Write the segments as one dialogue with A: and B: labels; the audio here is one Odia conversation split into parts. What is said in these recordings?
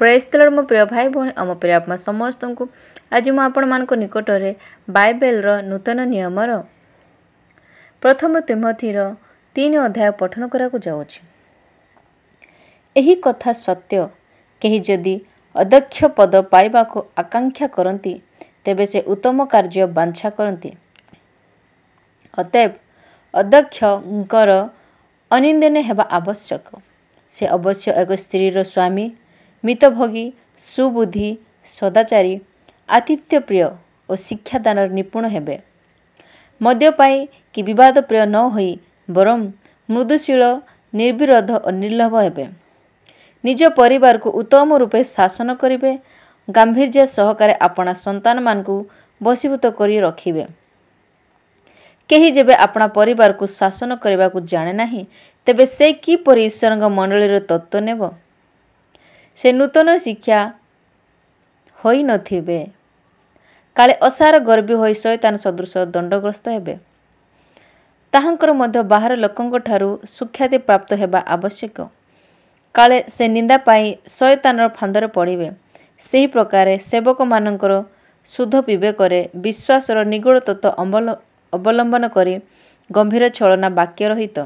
A: ପ୍ରାୟସ୍ଥଳର ମୋ ପ୍ରିୟ ଭାଇ ଭଉଣୀ ଆମ ପ୍ରିୟ ଆପମା ସମସ୍ତଙ୍କୁ ଆଜି ମୁଁ ଆପଣମାନଙ୍କ ନିକଟରେ ବାଇବେଲର ନୂତନ ନିୟମର ପ୍ରଥମ ତିମଥିର ତିନି ଅଧ୍ୟାୟ ପଠନ କରିବାକୁ ଯାଉଛି ଏହି କଥା ସତ୍ୟ କେହି ଯଦି ଅଧ୍ୟକ୍ଷ ପଦ ପାଇବାକୁ ଆକାଂକ୍ଷା କରନ୍ତି ତେବେ ସେ ଉତ୍ତମ କାର୍ଯ୍ୟ ବାଞ୍ଛା କରନ୍ତି ଅତେବ ଅଧ୍ୟକ୍ଷଙ୍କର ଅନିନ୍ଦନୀୟ ହେବା ଆବଶ୍ୟକ ସେ ଅବଶ୍ୟ ଏକ ସ୍ତ୍ରୀର ସ୍ୱାମୀ ମିତଭୋଗୀ ସୁବୁଦ୍ଧି ସଦାଚାରୀ ଆତିଥ୍ୟପ୍ରିୟ ଓ ଶିକ୍ଷାଦାନର ନିପୁଣ ହେବେ ମଦ୍ୟ ପାଇଁ କି ବିବାଦପ୍ରିୟ ନ ହୋଇ ବରଂ ମୃଦୁଶୀଳ ନିର୍ବିରୋଧ ଓ ନିର୍ଲଭ ହେବେ ନିଜ ପରିବାରକୁ ଉତ୍ତମ ରୂପେ ଶାସନ କରିବେ ଗାମ୍ଭୀର୍ଯ୍ୟ ସହକାରେ ଆପଣା ସନ୍ତାନମାନଙ୍କୁ ବଶୀଭୂତ କରି ରଖିବେ କେହି ଯେବେ ଆପଣା ପରିବାରକୁ ଶାସନ କରିବାକୁ ଜାଣେ ନାହିଁ ତେବେ ସେ କିପରି ଈଶ୍ୱରଙ୍କ ମଣ୍ଡଳୀର ତତ୍ତ୍ୱ ନେବ ସେ ନୂତନ ଶିକ୍ଷା ହୋଇନଥିବେ କାଳେ ଅସାର ଗର୍ବୀ ହୋଇ ଶୈତାନ ସଦୃଶ ଦଣ୍ଡଗ୍ରସ୍ତ ହେବେ ତାହାଙ୍କର ମଧ୍ୟ ବାହାର ଲୋକଙ୍କ ଠାରୁ ସୁଖ୍ୟାତି ପ୍ରାପ୍ତ ହେବା ଆବଶ୍ୟକ କାଳେ ସେ ନିନ୍ଦା ପାଇଁ ଶୟତାନର ଫାନ୍ଦରେ ପଡ଼ିବେ ସେହି ପ୍ରକାରେ ସେବକମାନଙ୍କର ସୁଧ ବିବେକରେ ବିଶ୍ୱାସର ନିଗୁଢ଼ ତତ୍ତ୍ୱ ଅବଲମ୍ବନ କରି ଗମ୍ଭୀର ଛଳନା ବାକ୍ୟ ରହିତ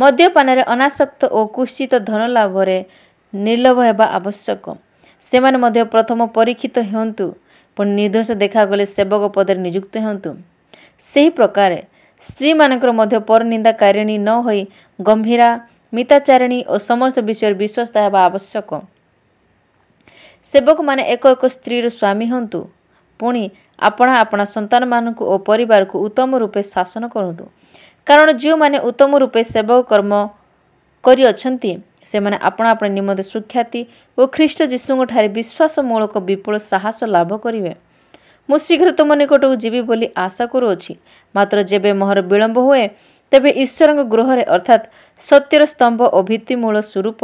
A: ମଦ୍ୟପାନରେ ଅନାସକ୍ତ ଓ କୁଶିତ ଧନ ଲାଭରେ ନିର୍ଲଭ ହେବା ଆବଶ୍ୟକ ସେମାନେ ମଧ୍ୟ ପ୍ରଥମ ପରୀକ୍ଷିତ ହୁଅନ୍ତୁ ପୁଣି ନିର୍ଦ୍ଦୋଷ ଦେଖାଗଲେ ସେବକ ପଦରେ ନିଯୁକ୍ତ ହୁଅନ୍ତୁ ସେହି ପ୍ରକାରେ ସ୍ତ୍ରୀମାନଙ୍କର ମଧ୍ୟ ପରନିନ୍ଦାକାରିଣୀ ନ ହୋଇ ଗମ୍ଭୀରା ମିତାଚାରିଣୀ ଓ ସମସ୍ତ ବିଷୟରେ ବିଶ୍ୱସ୍ତ ହେବା ଆବଶ୍ୟକ ସେବକମାନେ ଏକ ଏକ ସ୍ତ୍ରୀର ସ୍ୱାମୀ ହୁଅନ୍ତୁ ପୁଣି ଆପଣା ଆପଣା ସନ୍ତାନମାନଙ୍କୁ ଓ ପରିବାରକୁ ଉତ୍ତମ ରୂପେ ଶାସନ କରନ୍ତୁ କାରଣ ଯେଉଁମାନେ ଉତ୍ତମ ରୂପେ ସେବକ କର୍ମ କରିଅଛନ୍ତି ସେମାନେ ଆପଣ ଆପଣ ନିମନ୍ତେ ସୁଖ୍ୟାତି ଓ ଖ୍ରୀଷ୍ଟ ଯୀଶୁଙ୍କଠାରେ ବିଶ୍ୱାସମୂଳକ ବିପୁଳ ସାହସ ଲାଭ କରିବେ ମୁଁ ଶୀଘ୍ର ତୁମ ନିକଟକୁ ଯିବି ବୋଲି ଆଶା କରୁଅଛି ମାତ୍ର ଯେବେ ମୋହର ବିଳମ୍ବ ହୁଏ ତେବେ ଈଶ୍ୱରଙ୍କ ଗୃହରେ ଅର୍ଥାତ୍ ସତ୍ୟର ସ୍ତମ୍ଭ ଓ ଭିତ୍ତିମୂଳ ସ୍ୱରୂପ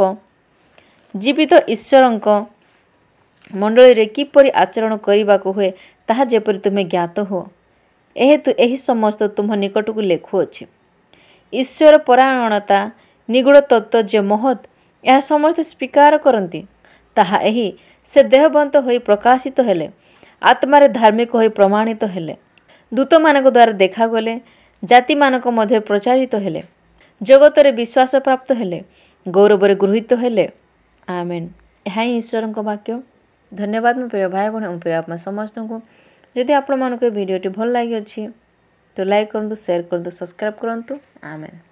A: ଜୀବିତ ଈଶ୍ୱରଙ୍କ ମଣ୍ଡଳୀରେ କିପରି ଆଚରଣ କରିବାକୁ ହୁଏ ତାହା ଯେପରି ତୁମେ ଜ୍ଞାତ ହୁଅ ଏହେତୁ ଏହି ସମସ୍ତ ତୁମ ନିକଟକୁ ଲେଖୁଅଛି ଈଶ୍ୱର ପରାୟଣତା ନିଗୁଡ଼ ତତ୍ତ୍ୱଜ୍ୟ ମହତ୍ ଏହା ସମସ୍ତେ ସ୍ୱୀକାର କରନ୍ତି ତାହା ଏହି ସେ ଦେହବନ୍ତ ହୋଇ ପ୍ରକାଶିତ ହେଲେ ଆତ୍ମାରେ ଧାର୍ମିକ ହୋଇ ପ୍ରମାଣିତ ହେଲେ ଦୂତମାନଙ୍କ ଦ୍ୱାରା ଦେଖାଗଲେ ଜାତିମାନଙ୍କ ମଧ୍ୟରେ ପ୍ରଚାରିତ ହେଲେ ଜଗତରେ ବିଶ୍ୱାସପ୍ରାପ୍ତ ହେଲେ ଗୌରବରେ ଗୃହୀତ ହେଲେ ଆମେନ୍ ଏହା ହିଁ ଈଶ୍ୱରଙ୍କ ବାକ୍ୟ ଧନ୍ୟବାଦ ମୋ ପ୍ରିୟ ଭାଇ ଭଉଣୀ ମୋ ପ୍ରିୟ ଆପଣ ସମସ୍ତଙ୍କୁ ଯଦି ଆପଣମାନଙ୍କୁ ଏ ଭିଡ଼ିଓଟି ଭଲ ଲାଗିଅଛି ତ ଲାଇକ୍ କରନ୍ତୁ ସେୟାର କରନ୍ତୁ ସବସ୍କ୍ରାଇବ୍ କରନ୍ତୁ ଆମେନ୍